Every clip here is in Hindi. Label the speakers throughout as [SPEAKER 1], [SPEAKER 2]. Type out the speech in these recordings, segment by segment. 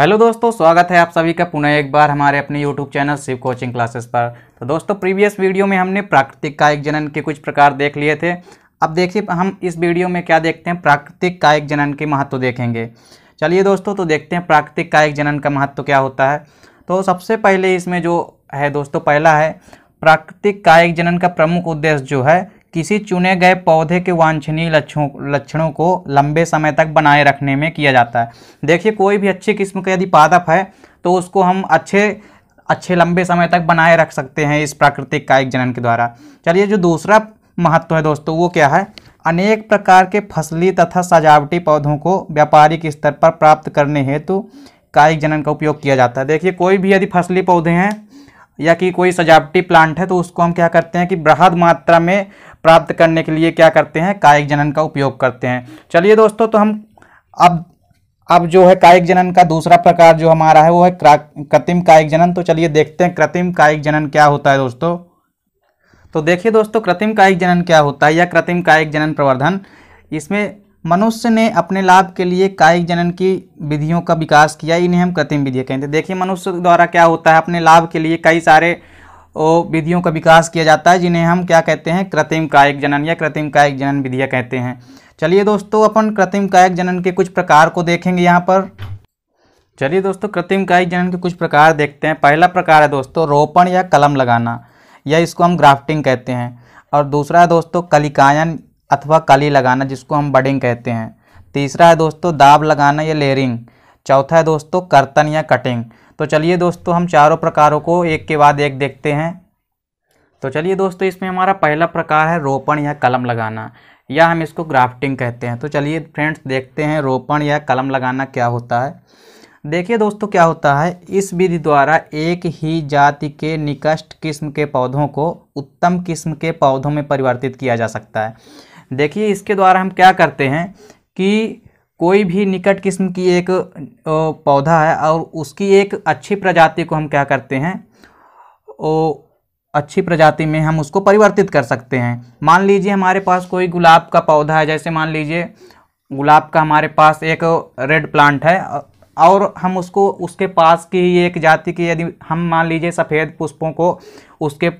[SPEAKER 1] हेलो दोस्तों स्वागत है आप सभी का पुनः एक बार हमारे अपने YouTube channel Shiv coaching classes पर तो दोस्तों प्रीवियस वीडियो में हमने प्राकृतिक कायिक जनन के कुछ प्रकार देख लिए थे अब देखिए हम इस वीडियो में क्या देखते हैं प्राकृतिक कायिक जनन के महत्व देखेंगे चलिए दोस्तों तो देखते हैं प्राकृतिक कायिक जनन का महत्व क्या होता है तो सबसे पहले इसमें जो है दोस्तों पहला है प्राकृतिक कायिक जनन का प्रमुख उद्देश्य जो है किसी चुने गए पौधे के वांछनीय लक्षणों लक्षणों को लंबे समय तक बनाए रखने में किया जाता है देखिए कोई भी अच्छी किस्म का यदि पादप है तो उसको हम अच्छे अच्छे लंबे समय तक बनाए रख सकते हैं इस प्राकृतिक कायिक जनन के द्वारा चलिए जो दूसरा महत्व है दोस्तों वो क्या है अनेक प्रकार के फसली तथा सजावटी पौधों को व्यापारिक स्तर पर प्राप्त करने हेतु कायिक जनन का उपयोग किया जाता है देखिए कोई भी यदि फसली पौधे हैं या कि कोई सजावटी प्लांट है तो उसको हम क्या करते हैं कि बृहद मात्रा में प्राप्त करने के लिए क्या करते हैं कायिक जनन का उपयोग करते हैं चलिए दोस्तों तो हम अब अब जो है कायिक जनन का दूसरा प्रकार जो हमारा है वो है कृत्रिम कायिक जनन तो चलिए देखते हैं कृत्रिम कायिक जनन क्या होता है दोस्तों तो देखिए दोस्तों कृत्रिम कायिक जनन क्या होता है या कृत्रिम कायिक जनन प्रवर्धन इसमें मनुष्य ने अपने लाभ के लिए कायिक जनन की विधियों का विकास किया इन्हें हम कृत्रिम विधि कहते हैं देखिए मनुष्य द्वारा क्या होता है अपने लाभ के लिए कई सारे विधियों का विकास किया जाता है जिन्हें हम क्या कहते हैं कृत्रिम कायिक जनन या कृत्रिम कायिक जनन विधियाँ कहते हैं चलिए दोस्तों अपन कृत्रिम कायिक जनन के कुछ प्रकार को देखेंगे यहाँ पर चलिए दोस्तों कृत्रिम कायिक जनन के कुछ प्रकार देखते हैं पहला प्रकार है दोस्तों रोपण या कलम लगाना या इसको हम ग्राफ्टिंग कहते हैं और दूसरा है दोस्तों कलिकायन अथवा कली लगाना जिसको हम बडिंग कहते हैं तीसरा है दोस्तों दाब लगाना या लेयरिंग चौथा है दोस्तों कर्तन या कटिंग तो चलिए दोस्तों हम चारों प्रकारों को एक के बाद एक देखते हैं तो चलिए दोस्तों इसमें हमारा पहला प्रकार है रोपण या कलम लगाना या हम इसको ग्राफ्टिंग कहते हैं तो चलिए फ्रेंड्स देखते हैं रोपण या कलम लगाना क्या होता है देखिए दोस्तों क्या होता है इस विधि द्वारा एक ही जाति के निकष्ट किस्म के पौधों को उत्तम किस्म के पौधों में परिवर्तित किया जा सकता है देखिए इसके द्वारा हम क्या करते हैं कि कोई भी निकट किस्म की एक पौधा है और उसकी एक अच्छी प्रजाति को हम क्या करते हैं ओ अच्छी प्रजाति में हम उसको परिवर्तित कर सकते हैं मान लीजिए हमारे पास कोई गुलाब का पौधा है जैसे मान लीजिए गुलाब का हमारे पास एक रेड प्लांट है और हम उसको उसके पास की ही एक जाति की यदि हम मान लीजिए सफ़ेद पुष्पों को उसके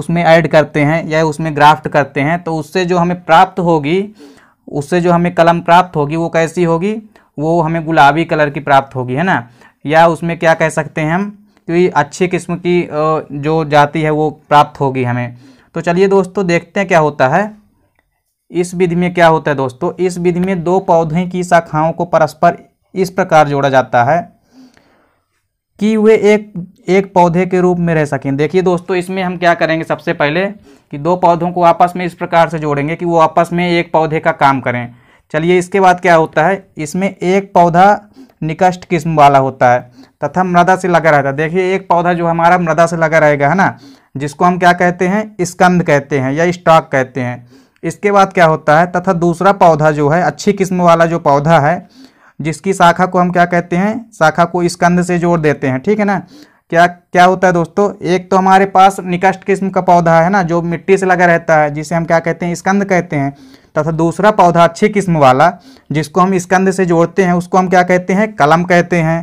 [SPEAKER 1] उसमें ऐड करते हैं या उसमें ग्राफ्ट करते हैं तो उससे जो हमें प्राप्त होगी उससे जो हमें कलम प्राप्त होगी वो कैसी होगी वो हमें गुलाबी कलर की प्राप्त होगी है ना या उसमें क्या कह सकते हैं हम कि अच्छी किस्म की जो जाति है वो प्राप्त होगी हमें तो चलिए दोस्तों देखते हैं क्या होता है इस विधि में क्या होता है दोस्तों इस विधि में दो पौधे की शाखाओं को परस्पर इस प्रकार जोड़ा जाता है कि वे एक एक पौधे के रूप में रह सकें देखिए दोस्तों इसमें हम क्या करेंगे सबसे पहले कि दो पौधों को आपस में इस प्रकार से जोड़ेंगे कि वो आपस में एक पौधे का काम करें चलिए इसके बाद क्या होता है इसमें एक पौधा निकष्ट किस्म वाला होता है तथा मृदा से लगा रहता है देखिए एक पौधा जो हमारा मृदा से लगा रहेगा है ना जिसको हम क्या कहते हैं स्कंद कहते हैं या स्टॉक कहते हैं इसके बाद क्या होता है तथा दूसरा पौधा जो है अच्छी किस्म वाला जो पौधा है जिसकी शाखा को हम क्या कहते हैं शाखा को स्कंद से जोड़ देते हैं ठीक है ना क्या क्या होता है दोस्तों एक तो हमारे पास निकष्ट किस्म का पौधा है ना जो मिट्टी से लगा रहता है जिसे हम क्या कहते हैं स्कंद कहते हैं तथा दूसरा पौधा अच्छी किस्म वाला जिसको हम स्कंद से जोड़ते हैं उसको हम क्या कहते हैं कलम कहते हैं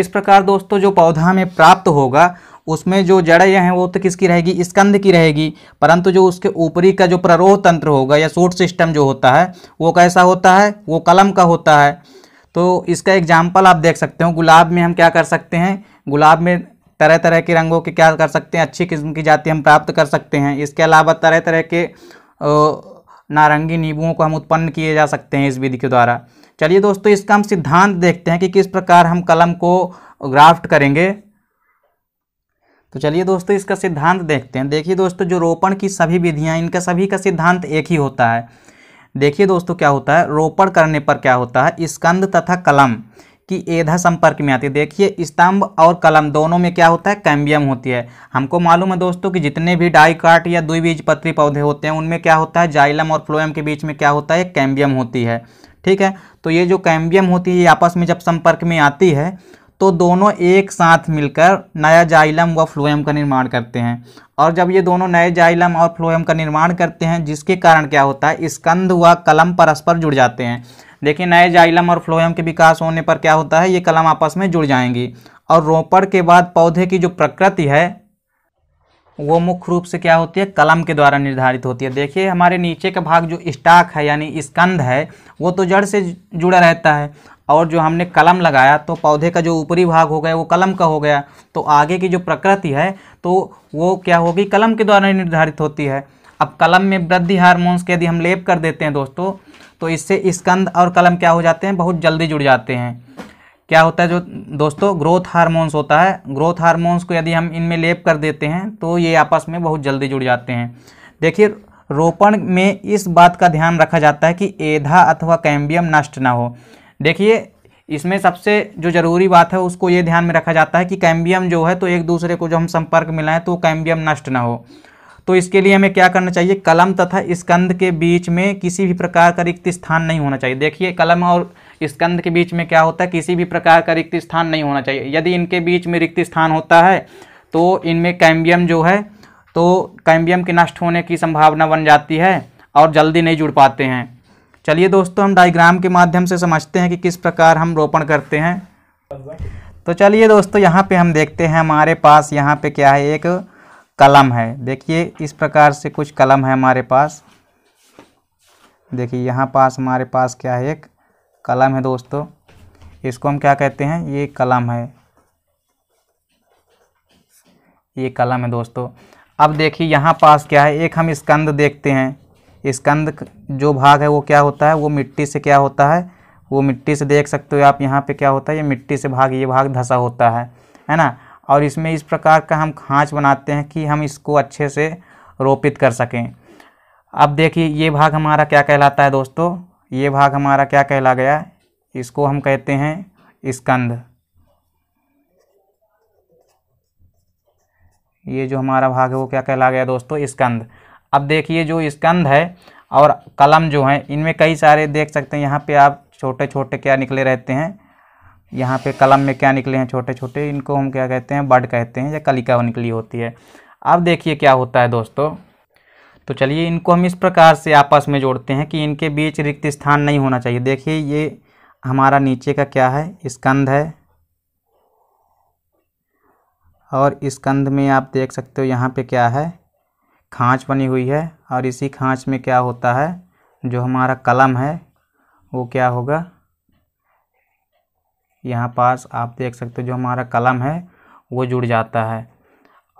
[SPEAKER 1] इस प्रकार दोस्तों जो पौधा हमें प्राप्त होगा उसमें जो जड़ें हैं वो तो किसकी रहेगी स्कंद की रहेगी परंतु जो उसके ऊपरी का जो प्ररोह तंत्र होगा या सूट सिस्टम जो होता है वो कैसा होता है वो कलम का होता है तो इसका एग्जाम्पल आप देख सकते हो गुलाब में हम क्या कर सकते हैं गुलाब में तरह तरह के रंगों के क्या कर सकते हैं अच्छी किस्म की जाति हम प्राप्त कर सकते हैं इसके अलावा तरह तरह के नारंगी नींबुओं को हम उत्पन्न किए जा सकते हैं इस विधि के द्वारा चलिए दोस्तों इसका हम सिद्धांत देखते हैं कि किस प्रकार हम कलम को ग्राफ्ट करेंगे तो चलिए दोस्तों इसका सिद्धांत देखते हैं देखिए दोस्तों जो रोपण की सभी विधियाँ इनका सभी का सिद्धांत एक ही होता है देखिए दोस्तों क्या होता है रोपण करने पर क्या होता है स्कंद तथा कलम की एधा संपर्क में आती है देखिए स्तंभ और कलम दोनों में क्या होता है कैम्बियम होती है हमको मालूम है दोस्तों कि जितने भी काट या द्विबीजपत्री पौधे होते हैं उनमें क्या होता है जाइलम और फ्लोएम के बीच में क्या होता है कैम्बियम होती है ठीक है तो ये जो कैम्बियम होती है ये आपस में जब संपर्क में आती है तो दोनों एक साथ मिलकर नया जाइलम व फ्लोएम का निर्माण करते हैं और जब ये दोनों नए जाइलम और फ्लोएम का निर्माण करते हैं जिसके कारण क्या होता है स्कंद व कलम परस्पर जुड़ जाते हैं देखिए नए जाइलम और फ्लोएम के विकास होने पर क्या होता है ये कलम आपस में जुड़ जाएंगी और रोपण के बाद पौधे की जो प्रकृति है वो मुख्य रूप से क्या होती है कलम के द्वारा निर्धारित होती है देखिए हमारे नीचे का भाग जो स्टाक है यानी स्कंद है वो तो जड़ से जुड़ा रहता है और जो हमने कलम लगाया तो पौधे का जो ऊपरी भाग हो गया वो कलम का हो गया तो आगे की जो प्रकृति है तो वो क्या होगी कलम के द्वारा निर्धारित होती है अब कलम में वृद्धि हारमोन्स के यदि हम लेप कर देते हैं दोस्तों तो इससे स्कंद और कलम क्या हो जाते हैं बहुत जल्दी जुड़ जाते हैं क्या होता है जो दोस्तों ग्रोथ हारमोन्स होता है ग्रोथ हारमोन्स को यदि हम इनमें लेप कर देते हैं तो ये आपस में बहुत जल्दी जुड़ जाते हैं देखिए रोपण में इस बात का ध्यान रखा जाता है कि एधा अथवा कैम्बियम नष्ट ना हो देखिए इसमें सबसे जो ज़रूरी बात है उसको ये ध्यान में रखा जाता है कि कैम्बियम जो है तो एक दूसरे को जो हम संपर्क मिलाएं तो कैम्बियम नष्ट ना हो तो इसके लिए हमें क्या करना चाहिए कलम तथा स्कंद के बीच में किसी भी प्रकार का रिक्त स्थान नहीं होना चाहिए देखिए कलम और स्कंद के बीच में क्या होता है किसी भी प्रकार का रिक्त स्थान नहीं होना चाहिए यदि इनके बीच में रिक्त स्थान होता है तो इनमें कैम्बियम जो है तो कैम्बियम के नष्ट होने की संभावना बन जाती है और जल्दी नहीं जुड़ पाते हैं चलिए दोस्तों हम डायग्राम के माध्यम से समझते हैं कि किस प्रकार हम रोपण करते हैं तो चलिए दोस्तों यहाँ पे हम देखते हैं हमारे पास यहाँ पे क्या है एक कलम है देखिए इस प्रकार से कुछ कलम है हमारे पास देखिए यहाँ पास हमारे पास क्या है एक कलम है दोस्तों इसको हम क्या कहते हैं ये कलम है ये कलम है दोस्तों अब देखिए यहाँ पास क्या है एक हम स्कंद देखते हैं स्कंद जो भाग है वो क्या होता है वो मिट्टी से क्या होता है वो मिट्टी से देख सकते हो आप यहाँ पे क्या होता है ये मिट्टी से भाग ये भाग धंसा होता है है ना और इसमें इस प्रकार का हम खाँच बनाते हैं कि हम इसको अच्छे से रोपित कर सकें अब देखिए ये भाग हमारा क्या कहलाता है दोस्तों ये भाग हमारा क्या कहला गया इसको हम कहते हैं स्कंद ये जो हमारा भाग है वो क्या कहला गया दोस्तों स्कंद अब देखिए जो स्कंध है और कलम जो है इनमें कई सारे देख सकते हैं यहाँ पे आप छोटे छोटे क्या निकले रहते हैं यहाँ पे कलम में क्या निकले हैं छोटे छोटे इनको हम क्या कहते हैं बड कहते हैं या कलिका निकली होती है अब देखिए क्या होता है दोस्तों तो चलिए इनको हम इस प्रकार से आपस में जोड़ते हैं कि इनके बीच रिक्त स्थान नहीं होना चाहिए देखिए ये हमारा नीचे का क्या है स्कंध है और स्कंध में आप देख सकते हो यहाँ पे क्या है खाँच बनी हुई है और इसी खाँच में क्या होता है जो हमारा कलम है वो क्या होगा यहाँ पास आप देख सकते हो जो हमारा कलम है वो जुड़ जाता है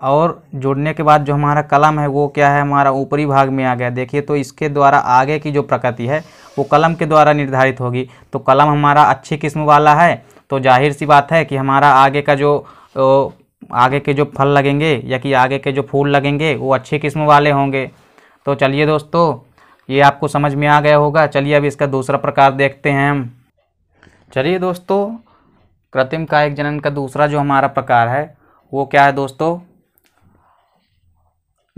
[SPEAKER 1] और जुड़ने के बाद जो हमारा कलम है वो क्या है हमारा ऊपरी भाग में आ गया देखिए तो इसके द्वारा आगे की जो प्रकृति है वो कलम के द्वारा निर्धारित होगी तो कलम हमारा अच्छी किस्म वाला है तो जाहिर सी बात है कि हमारा आगे का जो आगे के जो फल लगेंगे या कि आगे के जो फूल लगेंगे वो अच्छे किस्म वाले होंगे तो चलिए दोस्तों ये आपको समझ में आ गया होगा चलिए अब इसका दूसरा प्रकार देखते हैं हम चलिए दोस्तों कृत्रिम कायिक जनन का दूसरा जो हमारा प्रकार है वो क्या है दोस्तों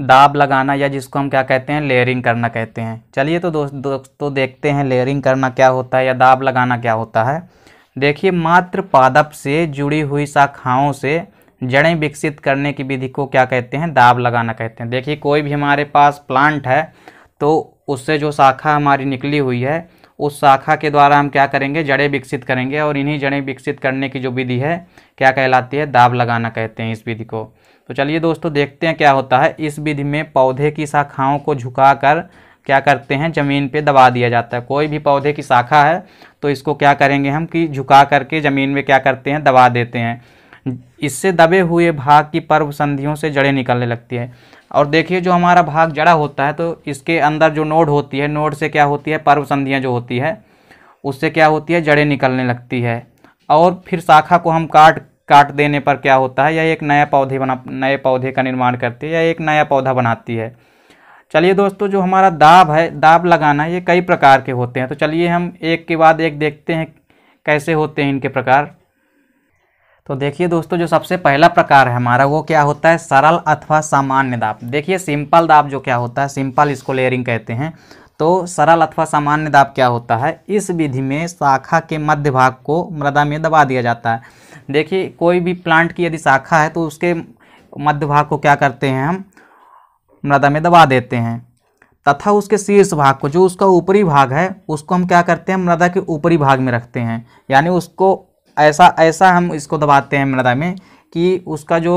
[SPEAKER 1] दाब लगाना या जिसको हम क्या कहते हैं लेयरिंग करना कहते हैं चलिए तो दोस्त दोस्तों देखते हैं लेयरिंग करना क्या होता है या दाब लगाना क्या होता है देखिए मात्र पादप से जुड़ी हुई शाखाओं से जड़ें विकसित करने की विधि को क्या कहते हैं दाब लगाना कहते हैं देखिए कोई भी हमारे पास प्लांट है तो उससे जो शाखा हमारी निकली हुई है उस शाखा के द्वारा हम क्या करेंगे जड़ें विकसित करेंगे और इन्हीं जड़ें विकसित करने की जो विधि है क्या कहलाती है दाब लगाना कहते हैं इस विधि को तो चलिए दोस्तों देखते हैं क्या होता है इस विधि में पौधे की शाखाओं को झुकाकर क्या करते हैं ज़मीन पे दबा दिया जाता है कोई भी पौधे की शाखा है तो इसको क्या करेंगे हम कि झुका करके ज़मीन में क्या करते हैं दबा देते हैं इससे दबे हुए भाग की पर्व संधियों से जड़ें निकलने लगती है और देखिए जो हमारा भाग जड़ा होता है तो इसके अंदर जो नोड होती है नोड से क्या होती है पर्व संधियाँ जो होती है उससे क्या होती है जड़ें निकलने लगती है और फिर शाखा को हम काट काट देने पर क्या होता है या एक नया पौधे बना नए पौधे का निर्माण करती है या एक नया पौधा बनाती है चलिए दोस्तों जो हमारा दाब है दाब लगाना ये कई प्रकार के होते हैं तो चलिए हम एक के बाद एक देखते हैं कैसे होते हैं इनके प्रकार तो देखिए दोस्तों जो सबसे पहला प्रकार है हमारा वो क्या होता है सरल अथवा सामान्य दाब देखिए सिंपल दाब जो क्या होता है सिंपल इसको लेयरिंग कहते हैं तो सरल अथवा सामान्य दाब क्या होता है इस विधि में शाखा के मध्य भाग को मृदा में दबा दिया जाता है देखिए कोई भी प्लांट की यदि शाखा है तो उसके मध्य भाग को क्या करते हैं हम मृदा में दबा देते हैं तथा उसके शीर्ष भाग को जो उसका ऊपरी भाग है उसको हम क्या करते हैं मृदा के ऊपरी भाग में रखते हैं यानी उसको ऐसा ऐसा हम इसको दबाते हैं मृदा में कि उसका जो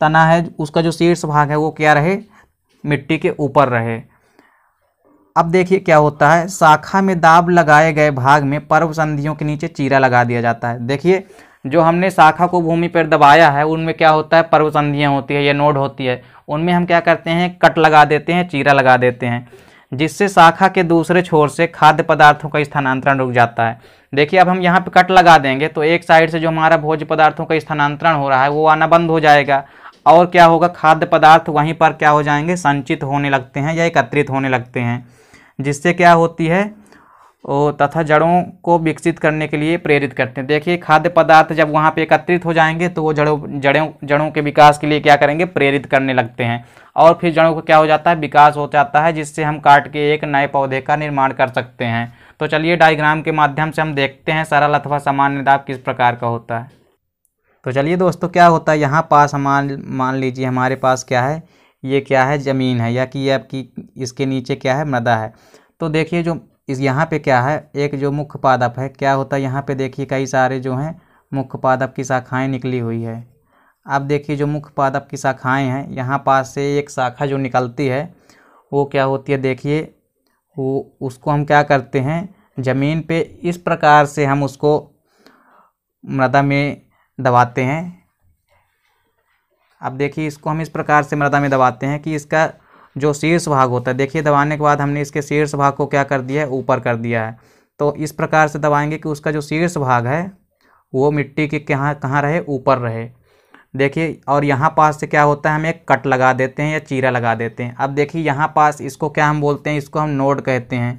[SPEAKER 1] तना है उसका जो शीर्ष भाग है वो क्या रहे मिट्टी के ऊपर रहे अब देखिए क्या होता है शाखा में दाब लगाए गए भाग में पर्व संधियों के नीचे चीरा लगा दिया जाता है देखिए जो हमने शाखा को भूमि पर दबाया है उनमें क्या होता है पर्व संधियाँ होती है या नोड होती है उनमें हम क्या करते हैं कट लगा देते हैं चीरा लगा देते हैं जिससे शाखा के दूसरे छोर से खाद्य पदार्थों का स्थानांतरण रुक जाता है देखिए अब हम यहाँ पे कट लगा देंगे तो एक साइड से जो हमारा भोज्य पदार्थों का स्थानांतरण हो रहा है वो आना बंद हो जाएगा और क्या होगा खाद्य पदार्थ वहीं पर क्या हो जाएंगे संचित होने लगते हैं या एकत्रित होने लगते हैं जिससे क्या होती है और तथा जड़ों को विकसित करने के लिए प्रेरित करते हैं देखिए खाद्य पदार्थ जब वहाँ पे एकत्रित हो जाएंगे तो वो जड़ों जड़ों जड़ों के विकास के लिए क्या करेंगे प्रेरित करने लगते हैं और फिर जड़ों का क्या हो जाता है विकास हो जाता है जिससे हम काट के एक नए पौधे का निर्माण कर सकते हैं तो चलिए डायग्राम के माध्यम से हम देखते हैं सरल अथवा सामान्य दाब किस प्रकार का होता है तो चलिए दोस्तों क्या होता है यहाँ पास हमारे मान लीजिए हमारे पास क्या है ये क्या है ज़मीन है या कि ये आपकी इसके नीचे क्या है मृदा है तो देखिए जो इस यहाँ पे क्या है एक जो मुख्य पादप है क्या होता है यहाँ पे देखिए कई सारे जो हैं मुख्य पादप की शाखाएं निकली हुई है अब देखिए जो मुख्य पादप की शाखाएं हैं यहाँ पास से एक शाखा जो निकलती है वो क्या होती है देखिए वो उसको हम क्या करते हैं ज़मीन पे इस प्रकार से हम उसको मृदा में दबाते हैं अब देखिए इसको हम इस प्रकार से मृदा में दबाते हैं कि इसका जो शीर्ष भाग होता है देखिए दबाने के बाद हमने इसके शीर्ष भाग को क्या कर दिया है ऊपर कर दिया है तो इस प्रकार से दबाएंगे कि उसका जो शीर्ष भाग है वो मिट्टी के कहाँ कहाँ रहे ऊपर रहे देखिए और यहाँ पास से क्या होता है हम एक कट लगा देते हैं या चीरा लगा देते हैं अब देखिए यहाँ पास इसको क्या हम बोलते हैं इसको हम नोड कहते हैं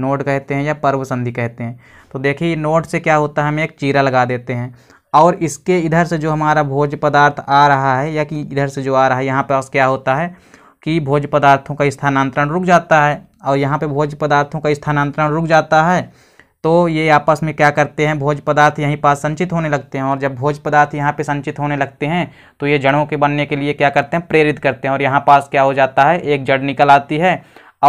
[SPEAKER 1] नोड कहते हैं या पर्व संधि कहते हैं तो देखिए नोड से क्या होता है हम एक चीरा लगा देते हैं और इसके इधर से जो हमारा भोज पदार्थ आ रहा है या कि इधर से जो आ रहा है यहाँ पास क्या होता है कि भोज पदार्थों का स्थानांतरण रुक जाता है और यहाँ पे भोज पदार्थों का स्थानांतरण रुक जाता है तो ये आपस में क्या करते हैं भोज पदार्थ यहीं पास संचित होने लगते हैं और जब भोज पदार्थ यहाँ पे संचित होने लगते हैं तो ये जड़ों के बनने के लिए क्या करते हैं प्रेरित करते हैं और यहाँ पास क्या हो जाता है एक जड़ निकल आती है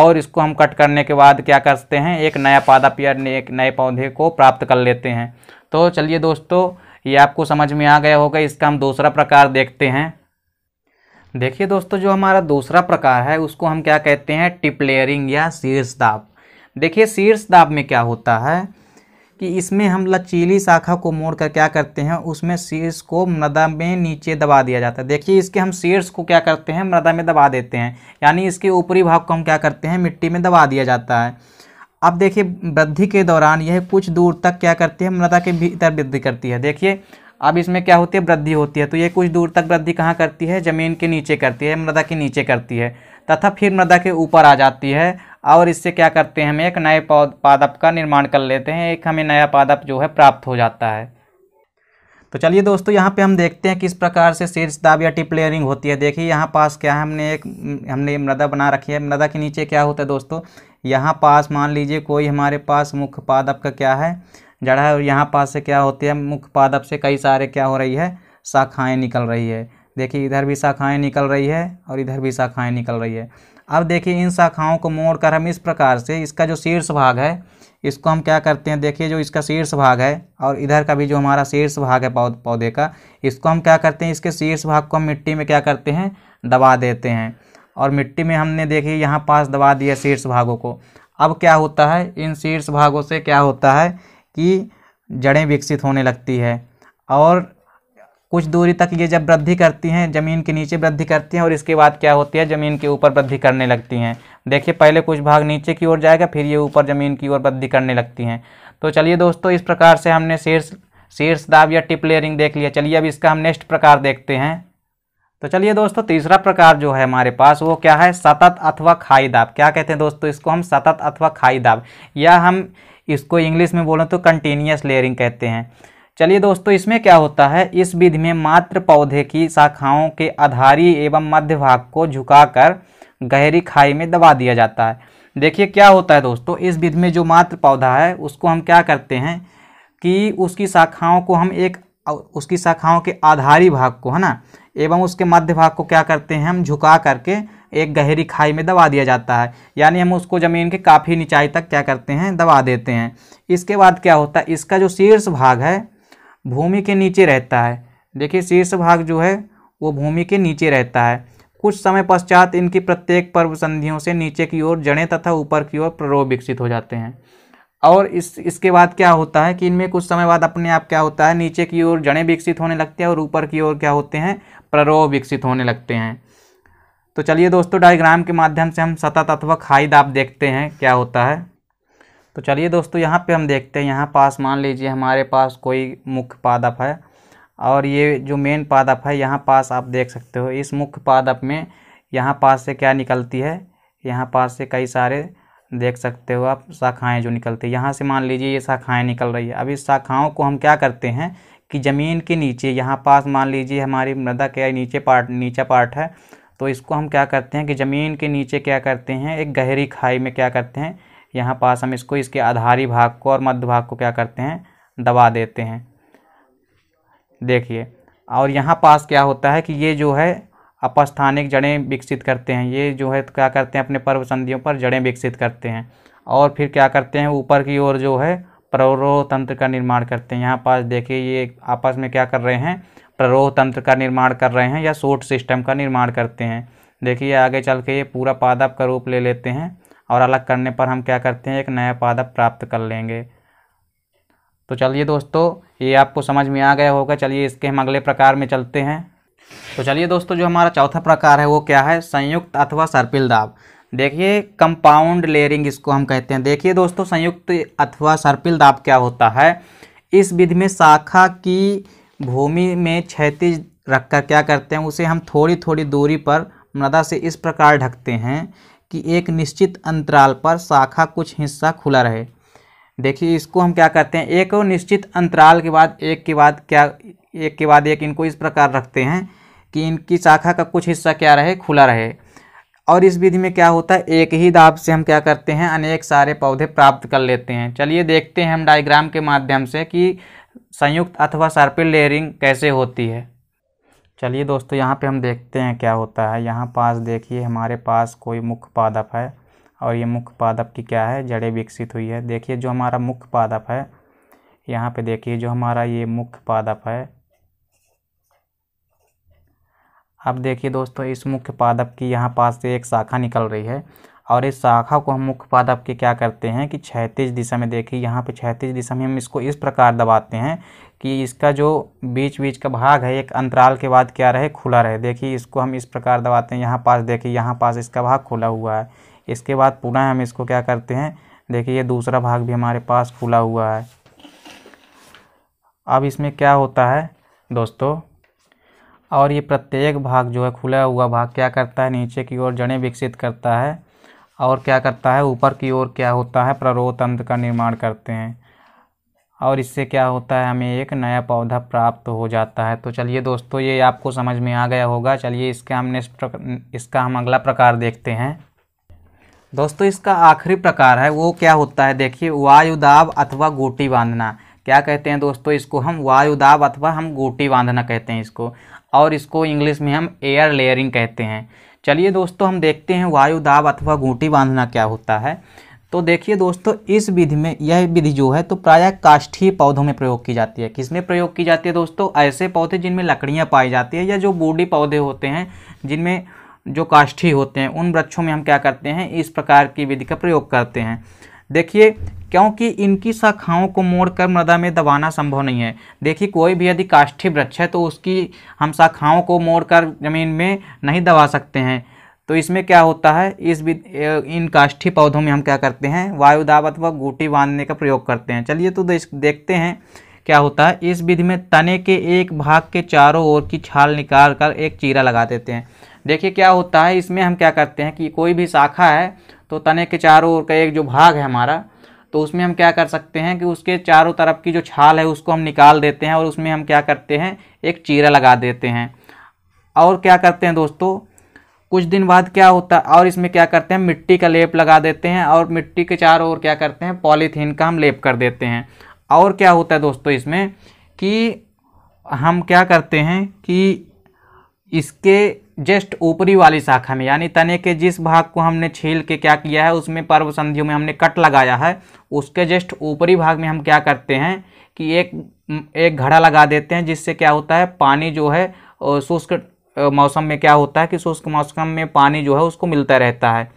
[SPEAKER 1] और इसको हम कट करने के बाद क्या करते हैं एक नया पादा पेयर एक नए पौधे को प्राप्त कर लेते हैं तो चलिए दोस्तों ये आपको समझ में आ गया होगा इसका हम दूसरा प्रकार देखते हैं देखिए दोस्तों जो हमारा दूसरा प्रकार है उसको हम क्या कहते हैं टिपलेयरिंग या शीर्ष दाब देखिए शीर्ष दाब में क्या होता है कि इसमें हम लचीली शाखा को मोड़ कर क्या करते हैं उसमें शीर्ष को मृदा में नीचे दबा दिया जाता है देखिए इसके हम शीर्ष को क्या करते हैं मृदा में दबा देते हैं यानी इसके ऊपरी भाग को हम क्या करते हैं मिट्टी में दबा दिया जाता है अब देखिए वृद्धि के दौरान यह कुछ दूर तक क्या करती है मृदा के भीतर वृद्धि करती है देखिए अब इसमें क्या होती है वृद्धि होती है तो ये कुछ दूर तक वृद्धि कहाँ करती है ज़मीन के नीचे करती है मृदा के नीचे करती है तथा फिर मृदा के ऊपर आ जाती है और इससे क्या करते हैं हम एक नए पादप का निर्माण कर लेते हैं एक हमें नया पादप जो है प्राप्त हो जाता है तो चलिए दोस्तों यहाँ पे हम देखते हैं किस प्रकार से शीर्ष दाब या टिप लेयरिंग होती है देखिए यहाँ पास क्या है हमने एक हमने मृदा बना रखी है मृदा के नीचे क्या होता है दोस्तों यहाँ पास मान लीजिए कोई हमारे पास मुख्य पादप का क्या है जड़ा है और यहाँ पास से क्या होती है मुख्य पादप से कई सारे क्या हो रही है शाखाएँ निकल रही है देखिए इधर भी शाखाएँ निकल रही है और इधर भी शाखाएँ निकल रही है अब देखिए इन शाखाओं को मोड़ कर हम इस प्रकार से इसका जो शीर्ष भाग है इसको हम क्या करते हैं देखिए जो इसका शीर्ष भाग है और इधर का भी जो हमारा शीर्ष भाग है पौधे का इसको हम क्या करते हैं इसके शीर्ष भाग को हम मिट्टी में क्या करते हैं दबा देते हैं और मिट्टी में हमने देखिए यहाँ पास दबा दिया शीर्ष भागों को अब क्या होता है इन शीर्ष भागों से क्या होता है की जड़ें विकसित होने लगती है और कुछ दूरी तक ये जब वृद्धि करती हैं ज़मीन के नीचे वृद्धि करती हैं और इसके बाद क्या होती है ज़मीन के ऊपर वृद्धि करने लगती हैं देखिए पहले कुछ भाग नीचे की ओर जाएगा फिर ये ऊपर ज़मीन की ओर वृद्धि करने लगती हैं तो चलिए दोस्तों इस प्रकार से हमने शीर्ष शीर्ष दाब या टिप लेयरिंग देख लिया चलिए अब इसका हम नेक्स्ट प्रकार देखते हैं तो चलिए दोस्तों तीसरा प्रकार जो है हमारे पास वो क्या है सतत अथवा खाई दाब क्या कहते हैं दोस्तों इसको हम सतत अथवा खाई दाब या हम इसको इंग्लिश में बोलें तो कंटिन्यूस लेयरिंग कहते हैं चलिए दोस्तों इसमें क्या होता है इस विधि में मात्र पौधे की शाखाओं के आधारी एवं मध्य भाग को झुकाकर गहरी खाई में दबा दिया जाता है देखिए क्या होता है दोस्तों इस विधि में जो मात्र पौधा है उसको हम क्या करते हैं कि उसकी शाखाओं को हम एक उसकी शाखाओं के आधारी भाग को है ना एवं उसके मध्य भाग को क्या करते हैं हम झुका करके एक गहरी खाई में दबा दिया जाता है यानी हम उसको ज़मीन के काफ़ी निचाई तक क्या करते हैं दबा देते हैं इसके बाद क्या होता है इसका जो शीर्ष भाग है भूमि के नीचे रहता है देखिए शीर्ष भाग जो है वो भूमि के नीचे रहता है कुछ समय पश्चात इनकी प्रत्येक पर्व संधियों से नीचे की ओर जड़ें तथा ऊपर की ओर प्ररोह विकसित हो जाते हैं और इस इसके बाद क्या होता है कि इनमें कुछ समय बाद अपने आप क्या होता है नीचे की ओर जड़ें विकसित होने लगती हैं और ऊपर की ओर क्या होते हैं प्ररोह विकसित होने लगते हैं तो चलिए दोस्तों डायग्राम के माध्यम से हम सतत अथवा खाई दाब देखते हैं क्या होता है तो चलिए दोस्तों यहाँ पे हम देखते हैं यहाँ पास मान लीजिए हमारे पास कोई मुख्य पादप है और ये जो मेन पादप है यहाँ पास आप देख सकते हो इस मुख्य पादप में यहाँ पास से क्या निकलती है यहाँ पास से कई सारे देख सकते हो आप शाखाएँ जो निकलती है यहाँ से मान लीजिए ये शाखाएँ निकल रही है अब इस शाखाओं को हम क्या करते हैं कि ज़मीन के नीचे यहाँ पास मान लीजिए हमारी मृदा के नीचे पार्ट नीचा पार्ट है तो इसको हम क्या करते हैं कि ज़मीन के नीचे क्या करते हैं एक गहरी खाई में क्या करते हैं यहाँ पास हम इसको इसके आधारी भाग को और मध्य भाग को क्या करते हैं दबा देते हैं देखिए और यहाँ पास क्या होता है कि ये जो है अपस्थानिक जड़ें विकसित करते हैं ये जो है क्या करते हैं अपने पर्व संधियों पर जड़ें विकसित करते हैं और फिर क्या करते हैं ऊपर की ओर जो है प्रौरो तंत्र का निर्माण करते हैं यहाँ पास देखिए ये आपस में क्या कर रहे हैं प्ररोह तंत्र का निर्माण कर रहे हैं या सोट सिस्टम का निर्माण करते हैं देखिए आगे चल के ये पूरा पादप का रूप ले लेते हैं और अलग करने पर हम क्या करते हैं एक नया पादप प्राप्त कर लेंगे तो चलिए दोस्तों ये आपको समझ में आ गया होगा चलिए इसके हम अगले प्रकार में चलते हैं तो चलिए दोस्तों जो हमारा चौथा प्रकार है वो क्या है संयुक्त अथवा सर्पिल दाब देखिए कंपाउंड लेयरिंग इसको हम कहते हैं देखिए दोस्तों संयुक्त अथवा सर्पिल दाब क्या होता है इस विधि में शाखा की भूमि में क्षैतिज रखकर क्या करते हैं उसे हम थोड़ी थोड़ी दूरी पर मृदा से इस प्रकार ढकते हैं कि एक निश्चित अंतराल पर शाखा कुछ हिस्सा खुला रहे देखिए इसको हम क्या करते हैं एक और निश्चित अंतराल के बाद एक के बाद क्या एक के बाद एक इनको इस प्रकार रखते हैं कि इनकी शाखा का कुछ हिस्सा क्या रहे खुला रहे और इस विधि में क्या होता है एक ही दाब से हम क्या करते हैं अनेक सारे पौधे प्राप्त कर लेते हैं चलिए देखते हैं हम डायग्राम के माध्यम से कि संयुक्त अथवा सर्पिल लेयरिंग कैसे होती है चलिए दोस्तों यहाँ पे हम देखते हैं क्या होता है यहाँ पास देखिए हमारे पास कोई मुख्य पादप है और ये मुख्य पादप की क्या है जड़ें विकसित हुई है देखिए जो हमारा मुख्य पादप है यहाँ पे देखिए जो हमारा ये मुख्य पादप है अब देखिए दोस्तों इस मुख्य पादप की यहाँ पास से एक शाखा निकल रही है और इस शाखा को हम मुख्य पाद आपके क्या करते हैं कि क्षैतिज दिशा में देखिए यहाँ पे क्षैतिज दिशा में हम इसको इस प्रकार दबाते हैं कि इसका जो बीच बीच का भाग है एक अंतराल के बाद क्या रहे खुला रहे देखिए इसको हम इस प्रकार दबाते हैं यहाँ पास देखिए यहाँ पास इसका भाग खुला हुआ है इसके बाद पुनः हम इसको क्या करते हैं देखिए ये दूसरा भाग भी हमारे पास खुला हुआ है अब इसमें क्या होता है दोस्तों और ये प्रत्येक भाग जो है खुला हुआ भाग क्या करता है नीचे की ओर जड़ें विकसित करता है और क्या करता है ऊपर की ओर क्या होता है प्ररोह तंत्र का निर्माण करते हैं और इससे क्या होता है हमें एक नया पौधा प्राप्त हो जाता है तो चलिए दोस्तों ये आपको समझ में आ गया होगा चलिए इसके हमने इसका हम अगला प्रकार देखते हैं दोस्तों इसका आखिरी प्रकार है वो क्या होता है देखिए वायुदाब अथवा गोटी बांधना क्या कहते हैं दोस्तों इसको हम वायुदाब अथवा हम गोटी बांधना कहते हैं इसको और इसको इंग्लिश में हम एयर लेयरिंग कहते हैं चलिए दोस्तों हम देखते हैं वायु दाब अथवा गूटी बांधना क्या होता है तो देखिए दोस्तों इस विधि में यह विधि जो है तो प्रायः काष्ठीय पौधों में प्रयोग की जाती है किसमें प्रयोग की जाती है दोस्तों ऐसे पौधे जिनमें लकड़ियाँ पाई जाती है या जो बूढ़ी पौधे होते हैं जिनमें जो काष्ठी होते हैं उन वृक्षों में हम क्या करते हैं इस प्रकार की विधि का प्रयोग करते हैं देखिए क्योंकि इनकी शाखाओं को मोड़कर मृदा में दबाना संभव नहीं है देखिए कोई भी यदि काष्ठी वृक्ष है तो उसकी हम शाखाओं को मोड़कर जमीन में नहीं दबा सकते हैं तो इसमें क्या होता है इस इन काष्ठी पौधों में हम क्या करते हैं वायु दाब अथवा गूटी बांधने का प्रयोग करते हैं चलिए तो देखते हैं क्या होता है इस विधि में तने के एक भाग के चारों ओर की छाल निकाल कर एक चीरा लगा देते हैं देखिए क्या होता है इसमें हम क्या करते हैं कि कोई भी शाखा है तो तने के चारों ओर का एक जो भाग है हमारा तो उसमें हम क्या कर सकते हैं कि उसके चारों तरफ की जो छाल है उसको हम निकाल देते हैं और उसमें हम क्या करते हैं एक चीरा लगा देते हैं और क्या करते हैं दोस्तों कुछ दिन बाद क्या होता है और इसमें क्या करते हैं मिट्टी का लेप लगा देते हैं और मिट्टी के चारों ओर क्या करते हैं पॉलीथीन का हम लेप कर देते हैं और क्या होता है दोस्तों इसमें कि हम क्या करते हैं कि इसके जस्ट ऊपरी वाली शाखा में यानी तने के जिस भाग को हमने छील के क्या किया है उसमें पर्व संधियों में हमने कट लगाया है उसके जस्ट ऊपरी भाग में हम क्या करते हैं कि एक एक घड़ा लगा देते हैं जिससे क्या होता है पानी जो है शुष्क मौसम में क्या होता है कि शुष्क मौसम में पानी जो है उसको मिलता रहता है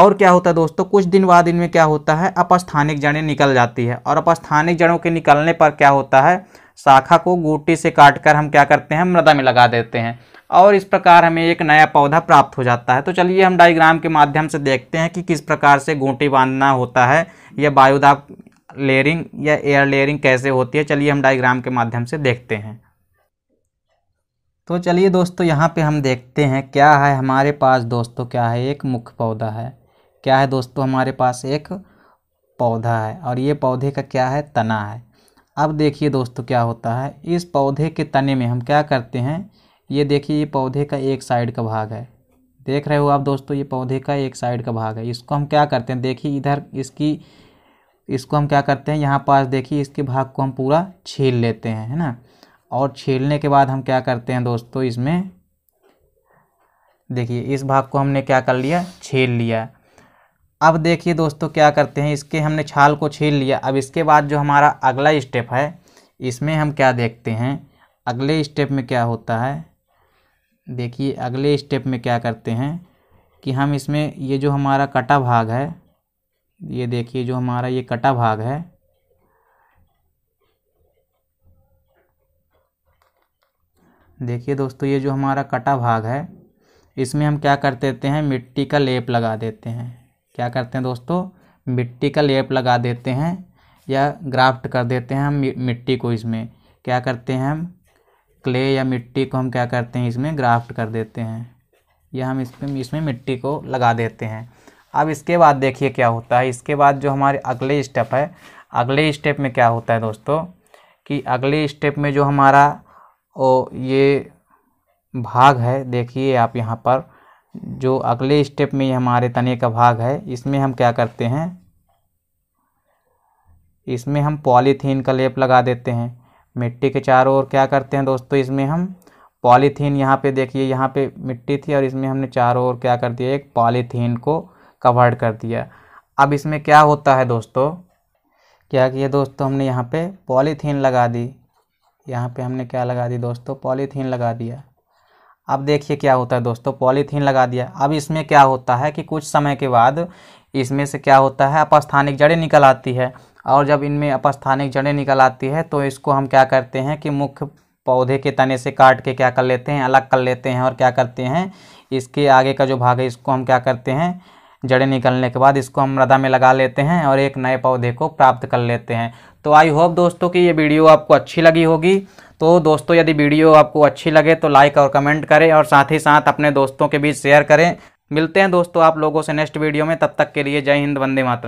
[SPEAKER 1] और क्या होता है दोस्तों कुछ दिन बाद इनमें क्या होता है अपस्थानिक जड़ें निकल जाती है और अपस्थानिक जड़ों के निकलने पर क्या होता है शाखा को गोटी से काट कर हम क्या करते हैं मृदा में लगा देते हैं और इस प्रकार हमें एक नया पौधा प्राप्त हो जाता है तो चलिए हम डायग्राम के माध्यम से देखते हैं कि किस प्रकार से गोटे बांधना होता है या वायुदाब लेयरिंग या एयर लेयरिंग कैसे होती है चलिए हम डायग्राम के माध्यम से देखते हैं तो चलिए दोस्तों यहाँ पे हम देखते हैं क्या है हमारे पास दोस्तों क्या है एक मुख्य पौधा है क्या है दोस्तों हमारे पास एक पौधा है और ये पौधे का क्या है तना है अब देखिए दोस्तों क्या होता है इस पौधे के तने में हम क्या करते हैं ये देखिए ये पौधे का एक साइड का भाग है देख रहे हो आप दोस्तों ये पौधे का एक साइड का भाग है इसको हम क्या करते हैं देखिए इधर इसकी इसको हम क्या करते हैं यहाँ पास देखिए इसके भाग को हम पूरा छील लेते हैं है ना और छीलने के बाद हम क्या करते हैं दोस्तों इसमें देखिए इस भाग को हमने क्या कर लिया छील लिया अब देखिए दोस्तों क्या करते हैं इसके हमने छाल को छील लिया अब इसके बाद जो हमारा अगला स्टेप है इसमें हम क्या देखते हैं अगले स्टेप में क्या होता है देखिए अगले स्टेप में क्या करते हैं कि हम इसमें ये जो हमारा कटा भाग है ये देखिए जो हमारा ये कटा भाग है देखिए दोस्तों ये जो हमारा कटा भाग है इसमें हम क्या कर देते हैं मिट्टी का लेप लगा देते हैं क्या करते हैं दोस्तों मिट्टी का लेप लगा देते हैं या ग्राफ्ट कर देते हैं हम मिट्टी को इसमें क्या करते हैं हम क्ले या मिट्टी को हम क्या करते हैं इसमें ग्राफ्ट कर देते हैं या हम इसमें इसमें मिट्टी को लगा देते हैं अब इसके बाद देखिए क्या होता है इसके बाद जो हमारे अगले स्टेप है अगले स्टेप में क्या होता है दोस्तों कि अगले स्टेप में जो हमारा ओ ये भाग है देखिए आप यहाँ पर जो अगले स्टेप में हमारे तने का भाग है इसमें हम क्या करते हैं इसमें हम पॉलीथीन का लेप लगा देते हैं मिट्टी के चारों ओर क्या करते हैं दोस्तों इसमें हम पॉलीथीन यहाँ पे देखिए यहाँ पे मिट्टी थी और इसमें हमने चारों ओर क्या कर दिया एक पॉलीथीन को कवर्ड कर दिया अब इसमें क्या होता है दोस्तों क्या किया दोस्तों हमने यहाँ पे पॉलीथीन लगा दी यहाँ पे हमने क्या लगा दी दोस्तों पॉलीथीन लगा दिया अब देखिए क्या होता है दोस्तों पॉलीथीन लगा दिया अब इसमें क्या होता है कि कुछ समय के बाद इसमें से क्या होता है अपस्थानिक जड़ें निकल आती है और जब इनमें अपस्थानिक जड़ें निकल आती है तो इसको हम क्या करते हैं कि मुख्य पौधे के तने से काट के क्या कर लेते हैं अलग कर लेते हैं और क्या करते हैं इसके आगे का जो भाग है इसको हम क्या करते हैं जड़ें निकलने के बाद इसको हम मृदा में लगा लेते हैं और एक नए पौधे को प्राप्त कर लेते हैं तो आई होप दोस्तों कि ये वीडियो आपको अच्छी लगी होगी तो दोस्तों यदि वीडियो आपको अच्छी लगे तो लाइक और कमेंट करें और साथ ही साथ अपने दोस्तों के बीच शेयर करें मिलते हैं दोस्तों आप लोगों से नेक्स्ट वीडियो में तब तक के लिए जय हिंद वंदे मातरम